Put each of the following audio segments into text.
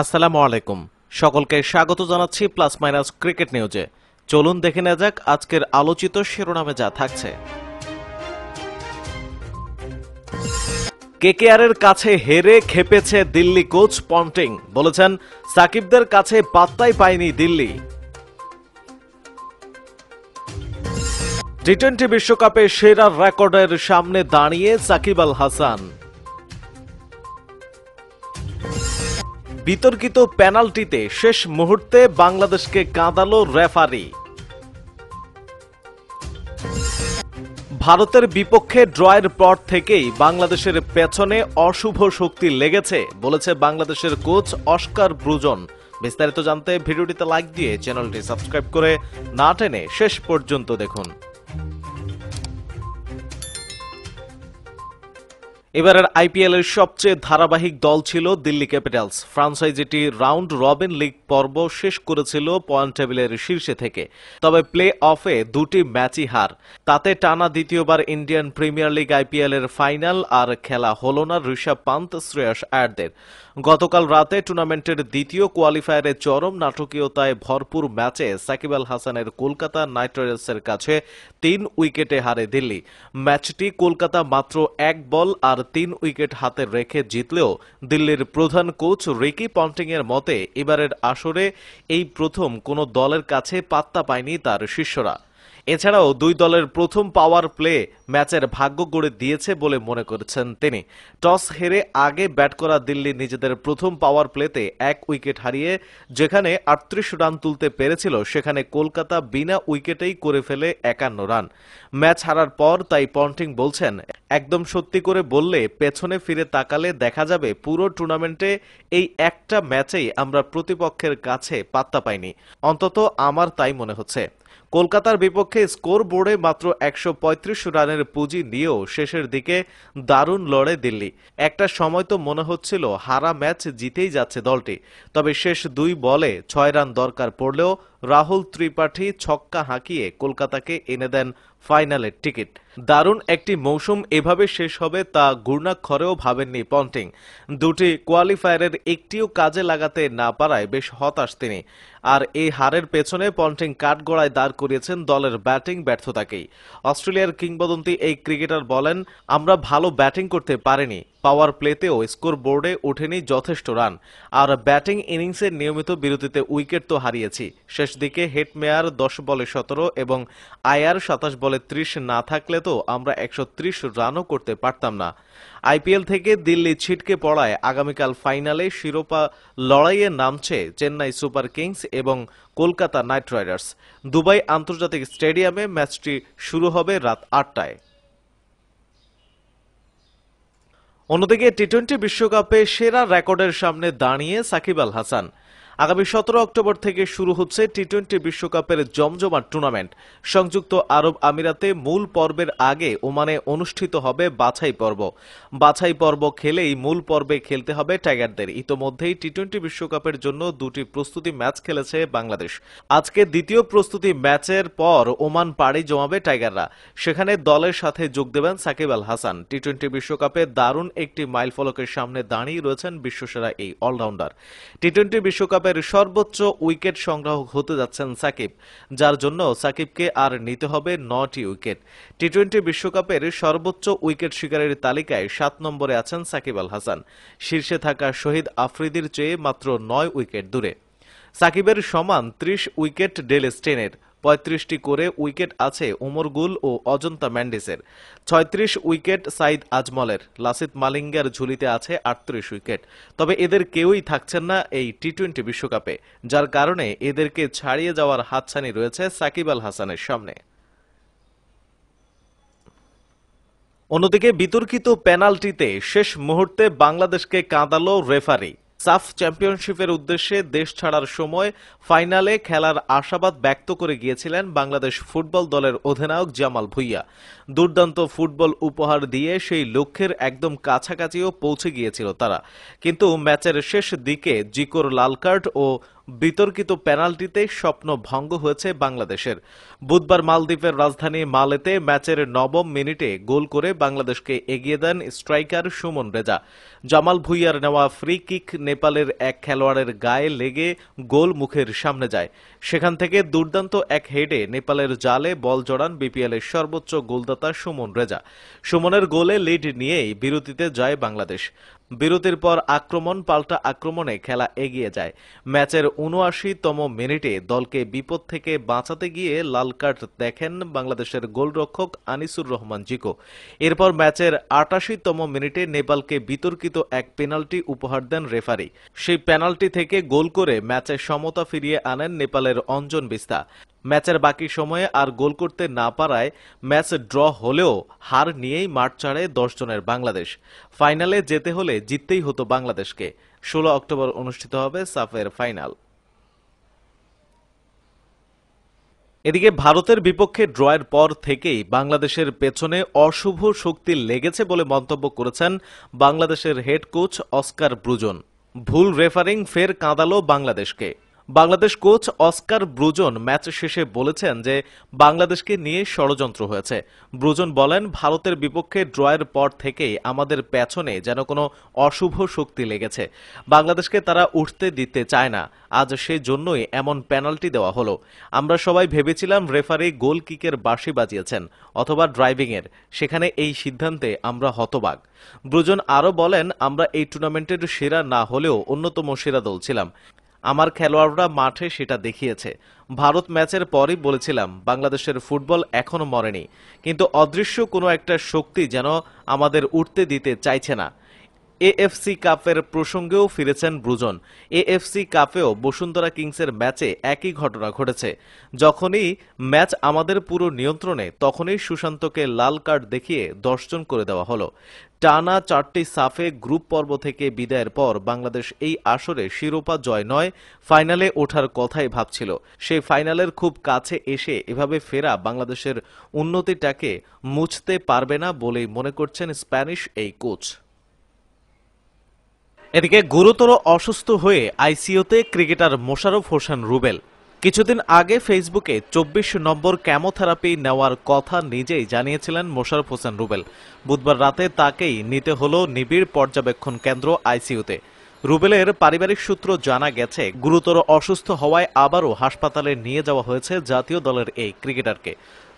আসসালাম আলাইকুম সকলকে স্বাগত জানাচ্ছি প্লাস মাইনাস ক্রিকেট নিউজে চলুন দেখে নেওয়া যাক আজকের আলোচিত শিরোনামে যা থাকছে কেকেআরের কাছে হেরে খেপেছে দিল্লি কোচ পন্টিং বলেছেন সাকিবদের কাছে পাত্তাই পায়নি দিল্লি টি টোয়েন্টি বিশ্বকাপে সেরা রেকর্ডের সামনে দাঁড়িয়ে সাকিব আল হাসান বিতর্কিত পেনাল্টিতে শেষ মুহূর্তে বাংলাদেশকে কাঁদাল রেফারি ভারতের বিপক্ষে ড্রয়ের পর থেকেই বাংলাদেশের পেছনে অশুভ শক্তি লেগেছে বলেছে বাংলাদেশের কোচ অস্কার ব্রুজন বিস্তারিত জানতে ভিডিওটিতে লাইক দিয়ে চ্যানেলটি সাবস্ক্রাইব করে না টেনে শেষ পর্যন্ত দেখুন এবারের আইপিএলের সবচেয়ে ধারাবাহিক দল ছিল দিল্লি ক্যাপিটালস ফ্রান্সাইজিটি রাউন্ড রবিন লিগ পর্ব শেষ করেছিল পয়েন্ট টেবিলের শীর্ষে থেকে তবে প্লে অফে দুটি ম্যাচই হার তাতে টানা দ্বিতীয়বার ইন্ডিয়ান প্রিমিয়ার লিগ আইপিএলের ফাইনাল আর খেলা হল না ঋষভ পান্ত শ্রেয়স আয়ারদের গতকাল রাতে টুর্নামেন্টের দ্বিতীয় কোয়ালিফায়ারে চরম নাটকীয়তায় ভরপুর ম্যাচে সাকিব আল হাসানের কলকাতা নাইট রাইডার্সের কাছে তিন উইকেটে হারে দিল্লি ম্যাচটি কলকাতা মাত্র এক বল আর তিন উইকেট হাতে রেখে জিতলেও দিল্লির প্রধান কোচ রিকি পন্টিংয়ের মতে এবারের আসরে এই প্রথম কোনো দলের কাছে পাত্তা পায়নি তার শিষ্যরা এছাড়াও দুই দলের প্রথম পাওয়ার প্লে ম্যাচের ভাগ্য গড়ে দিয়েছে বলে মনে করেছেন তিনি টস হেরে আগে ব্যাট করা দিল্লি নিজেদের প্রথম পাওয়ার প্লেতে এক উইকেট হারিয়ে যেখানে আটত্রিশ রান তুলতে পেরেছিল সেখানে কলকাতা বিনা উইকেটেই করে ফেলে একান্ন রান ম্যাচ হারার পর তাই পন্টিং বলছেন একদম সত্যি করে বললে পেছনে ফিরে তাকালে দেখা যাবে পুরো টুর্নামেন্টে এই একটা ম্যাচেই আমরা প্রতিপক্ষের কাছে পাত্তা পাইনি অন্তত আমার তাই মনে হচ্ছে কলকাতার বিপক্ষে স্কোর বোর্ডে মাত্র একশো রানের পুঁজি নিয়েও শেষের দিকে দারুণ লড়ে দিল্লি একটা সময় তো মনে হচ্ছিল হারা ম্যাচ জিতেই যাচ্ছে দলটি তবে শেষ দুই বলে ছয় রান দরকার পড়লেও রাহুল ত্রিপাঠী ছক্কা হাঁকিয়ে কলকাতাকে এনে দেন ফাইনালের টিকিট দারুণ একটি মৌসুম এভাবে শেষ হবে তা ঘূর্ণাক্ষরেও ভাবেননি পন্টিং দুটি কোয়ালিফায়ারের একটিও কাজে লাগাতে না পারায় বেশ হতাশ তিনি আর এই হারের পেছনে পন্টিং কাঠগড়ায় দাঁড় করিয়েছেন দলের ব্যাটিং ব্যর্থতাকেই অস্ট্রেলিয়ার কিংবদন্তি এই ক্রিকেটার বলেন আমরা ভালো ব্যাটিং করতে পারিনি পাওয়ার প্লেতেও স্কোর বোর্ডে ওঠেনি যথেষ্ট রান আর ব্যাটিং ইনিংসের নিয়মিত বিরতিতে উইকেট তো হারিয়েছি শেষ দিকে হেটমেয়ার দশ বলে সতেরো এবং আয়ার সাতাশ বলে ত্রিশ না থাকলে তো আমরা একশো রানও করতে পারতাম না আইপিএল থেকে দিল্লি ছিটকে পড়ায় আগামীকাল ফাইনালে শিরোপা লড়াইয়ে নামছে চেন্নাই সুপার কিংস এবং কলকাতা নাইট রাইডার্স দুবাই আন্তর্জাতিক স্টেডিয়ামে ম্যাচটি শুরু হবে রাত আটটায় অন্যদিকে টি টোয়েন্টি বিশ্বকাপে সেরা রেকর্ডের সামনে দাঁড়িয়ে সাকিব আল হাসান আগামী সতেরো অক্টোবর থেকে শুরু হচ্ছে টি টোয়েন্টি বিশ্বকাপের জমজমাট টুর্নামেন্ট সংযুক্ত আরব আমিরাতে মূল পর্বের আগে ওমানে অনুষ্ঠিত হবে বাছাই পর্ব বাছাই পর্ব খেলেই মূল পর্বে খেলতে হবে টাইগারদের ইতোমধ্যেই টি টোয়েন্টি বিশ্বকাপের জন্য দুটি প্রস্তুতি ম্যাচ খেলেছে বাংলাদেশ আজকে দ্বিতীয় প্রস্তুতি ম্যাচের পর ওমান পাড়ি জমাবে টাইগাররা সেখানে দলের সাথে যোগ দেবেন সাকিব আল হাসান টি টোয়েন্টি বিশ্বকাপে দারুণ একটি মাইল ফলকের সামনে দাঁড়িয়ে রয়েছেন বিশ্বসেরা এই অলরাউন্ডার টি টোয়েন্টি বিশ্বকাপ ক্লাবের সর্বোচ্চ উইকেট সংগ্রাহক হতে যাচ্ছেন সাকিব যার জন্য সাকিবকে আর নিতে হবে নটি উইকেট টি টোয়েন্টি বিশ্বকাপের সর্বোচ্চ উইকেট শিকারের তালিকায় সাত নম্বরে আছেন সাকিব আল হাসান শীর্ষে থাকা শহীদ আফ্রিদির চেয়ে মাত্র নয় উইকেট দূরে সাকিবের সমান ত্রিশ উইকেট ডেল স্টেনের পঁয়ত্রিশটি করে উইকেট আছে উমর গুল ও অজন্তা ম্যান্ডিসের ছয়ত্রিশ উইকেট সাইদ আজমলের লাসিত মালিঙ্গার ঝুলিতে আছে আটত্রিশ উইকেট তবে এদের কেউই থাকছেন না এই টি টোয়েন্টি বিশ্বকাপে যার কারণে এদেরকে ছাড়িয়ে যাওয়ার হাতছানি রয়েছে সাকিব আল হাসানের সামনে অন্যদিকে বিতর্কিত পেনাল্টিতে শেষ মুহূর্তে বাংলাদেশকে কাঁদালো রেফারি সাফ চ্যাম্পিয়নশিপের উদ্দেশ্যে দেশ ছাড়ার সময় ফাইনালে খেলার আশাবাদ ব্যক্ত করে গিয়েছিলেন বাংলাদেশ ফুটবল দলের অধিনায়ক জামাল ভুইয়া দুর্দান্ত ফুটবল উপহার দিয়ে সেই লক্ষ্যের একদম কাছাকাছিও পৌঁছে গিয়েছিল তারা কিন্তু ম্যাচের শেষ দিকে জিকোর লাল কার্ড ও বিতর্কিত পেনাল্টিতে স্বপ্ন ভঙ্গ হয়েছে বাংলাদেশের বুধবার মালদ্বীপের রাজধানী মালেতে ম্যাচের নবম মিনিটে গোল করে বাংলাদেশকে এগিয়ে দেন স্ট্রাইকার সুমন রেজা জামাল ভুইয়ার নেওয়া ফ্রি কিক নেপালের এক খেলোয়াড়ের গায়ে লেগে গোল মুখের সামনে যায় সেখান থেকে দুর্দান্ত এক হেডে নেপালের জালে বল জড়ান বিপিএলের সর্বোচ্চ গোলদাতা সুমন রেজা সুমনের গোলে লিড নিয়েই বিরতিতে যায় বাংলাদেশ বিরতির পর আক্রমণ পাল্টা আক্রমণে খেলা এগিয়ে যায় ম্যাচের উনআশিতম মিনিটে দলকে বিপদ থেকে বাঁচাতে গিয়ে লাল কার্ড দেখেন বাংলাদেশের গোলরক্ষক আনিসুর রহমান জিকো এরপর ম্যাচের আটাশিতম মিনিটে নেপালকে বিতর্কিত এক পেনাল্টি উপহার দেন রেফারি সেই পেনাল্টি থেকে গোল করে ম্যাচে সমতা ফিরিয়ে আনেন নেপালের অঞ্জন বিস্তা ম্যাচের বাকি সময়ে আর গোল করতে না পারায় ম্যাচ ড্র হলেও হার নিয়েই মাঠ ছাড়ে দশ জনের বাংলাদেশ ফাইনালে যেতে হলে জিততেই হতো বাংলাদেশকে ষোলো অক্টোবর অনুষ্ঠিত হবে সাফের ফাইনাল এদিকে ভারতের বিপক্ষে ড্রয়ের পর থেকেই বাংলাদেশের পেছনে অশুভ শক্তি লেগেছে বলে মন্তব্য করেছেন বাংলাদেশের হেড কোচ অস্কার ব্রুজন ভুল রেফারিং ফের কাঁদালো বাংলাদেশকে বাংলাদেশ কোচ অস্কার ব্রুজন ম্যাচ শেষে বলেছেন যে বাংলাদেশকে নিয়ে ষড়যন্ত্র হয়েছে ব্রুজন বলেন ভারতের বিপক্ষে ড্রয়ের পর থেকেই আমাদের পেছনে যেন কোনো অশুভ শক্তি লেগেছে বাংলাদেশকে তারা উঠতে দিতে চায় না আজ সে জন্যই এমন পেনাল্টি দেওয়া হলো আমরা সবাই ভেবেছিলাম রেফারি গোল কিকের বাঁশি বাজিয়েছেন অথবা ড্রাইভিংয়ের সেখানে এই সিদ্ধান্তে আমরা হতবাক ব্রুজন আরও বলেন আমরা এই টুর্নামেন্টের সেরা না হলেও অন্যতম সেরা দল ছিলাম আমার খেলোয়াড়রা মাঠে সেটা দেখিয়েছে ভারত ম্যাচের পরই বলেছিলাম বাংলাদেশের ফুটবল এখনও মরেনি কিন্তু অদৃশ্য কোনো একটা শক্তি যেন আমাদের উঠতে দিতে চাইছে না এএফসি কাপের প্রসঙ্গেও ফিরেছেন ব্রুজন এএফসি কাপেও বসুন্ধরা কিংসের ম্যাচে একই ঘটনা ঘটেছে যখনই ম্যাচ আমাদের পুরো নিয়ন্ত্রণে তখনই সুশান্তকে লাল কার্ড দেখিয়ে দর্শন করে দেওয়া হলো টানা চারটি সাফে গ্রুপ পর্ব থেকে বিদায়ের পর বাংলাদেশ এই আসরে শিরোপা জয় নয় ফাইনালে ওঠার কথাই ভাবছিল সেই ফাইনালের খুব কাছে এসে এভাবে ফেরা বাংলাদেশের উন্নতিটাকে মুছতে পারবে না বলেই মনে করছেন স্প্যানিশ এই কোচ এদিকে গুরুতর অসুস্থ হয়ে আইসিওতে ক্রিকেটার মোশারফ হোসেন রুবেল কিছুদিন আগে ফেসবুকে চব্বিশ নম্বর ক্যামোথেরাপি নেওয়ার কথা নিজেই জানিয়েছিলেন মোশারফ হোসেন রুবেল বুধবার রাতে তাকেই নিতে হল নিবিড় পর্যবেক্ষণ কেন্দ্র আইসিইউতে রুবেলের পারিবারিক সূত্র জানা গেছে গুরুতর অসুস্থ হওয়ায় আবারও হাসপাতালে নিয়ে যাওয়া হয়েছে জাতীয় দলের এই ক্রিকেটারকে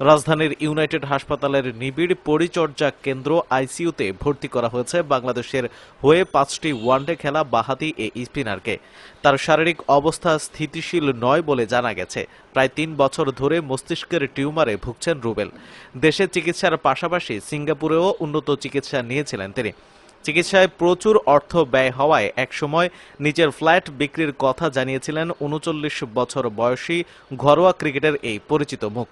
রাজধানীর ইউনাইটেড হাসপাতালের নিবিড় পরিচর্যা কেন্দ্র আইসিইউতে ভর্তি করা হয়েছে বাংলাদেশের হয়ে পাঁচটি ওয়ানডে খেলা বাহাতি এ স্পিনারকে তার শারীরিক অবস্থা স্থিতিশীল নয় বলে জানা গেছে প্রায় তিন বছর ধরে মস্তিষ্কের টিউমারে ভুগছেন রুবেল দেশে চিকিৎসার পাশাপাশি সিঙ্গাপুরেও উন্নত চিকিৎসা নিয়েছিলেন তিনি চিকিৎসায় প্রচুর অর্থ ব্যয় হওয়ায় একসময় নিজের ফ্ল্যাট বিক্রির কথা জানিয়েছিলেন উনচল্লিশ বছর বয়সী ঘরোয়া ক্রিকেটের এই পরিচিত মুখ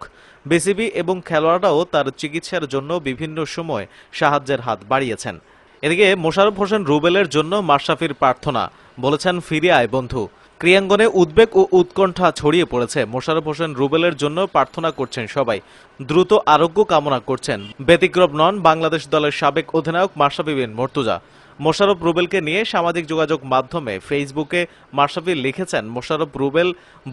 বিসিবি এবং খেলোয়াড়রাও তার চিকিৎসার জন্য বিভিন্ন সময় সাহায্যের হাত বাড়িয়েছেন এদিকে মোশারফ হোসেন রুবেলের জন্য মাশরাফির প্রার্থনা বলেছেন ফিরে আয় বন্ধু ক্রিয়াঙ্গনে উদ্বেগ ও উৎকণ্ঠা ছড়িয়ে পড়েছে মোশারফ হোসেন রুবেলের জন্য প্রার্থনা করছেন সবাই দ্রুত আরোগ্য কামনা করছেন ব্যতিক্রম নন বাংলাদেশ দলের সাবেক অধিনায়ক মাশরাফি বিন মর্তুজা মোশারফ রুবেলকে নিয়ে সামাজিক যোগাযোগ মাধ্যমে ফেসবুকে মার্শাফি লিখেছেন মোশারফ রুবেল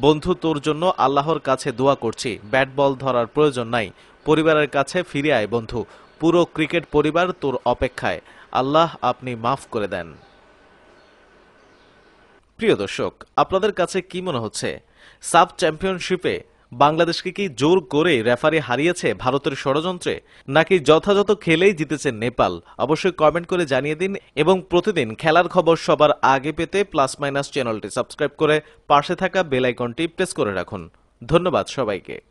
বন্ধু তোর জন্য আল্লাহর কাছে দোয়া করছি ব্যাট বল ধরার প্রয়োজন নাই পরিবারের কাছে ফিরে আয় বন্ধু পুরো ক্রিকেট পরিবার তোর অপেক্ষায় আল্লাহ আপনি মাফ করে দেন প্রিয় দর্শক আপনাদের কাছে কি মনে হচ্ছে সাব চ্যাম্পিয়নশিপে বাংলাদেশকে কি জোর করে রেফারি হারিয়েছে ভারতের ষড়যন্ত্রে নাকি যথাযথ খেলেই জিতেছে নেপাল অবশ্যই কমেন্ট করে জানিয়ে দিন এবং প্রতিদিন খেলার খবর সবার আগে পেতে প্লাস মাইনাস চ্যানেলটি সাবস্ক্রাইব করে পাশে থাকা বেল আইকনটি প্রেস করে রাখুন ধন্যবাদ সবাইকে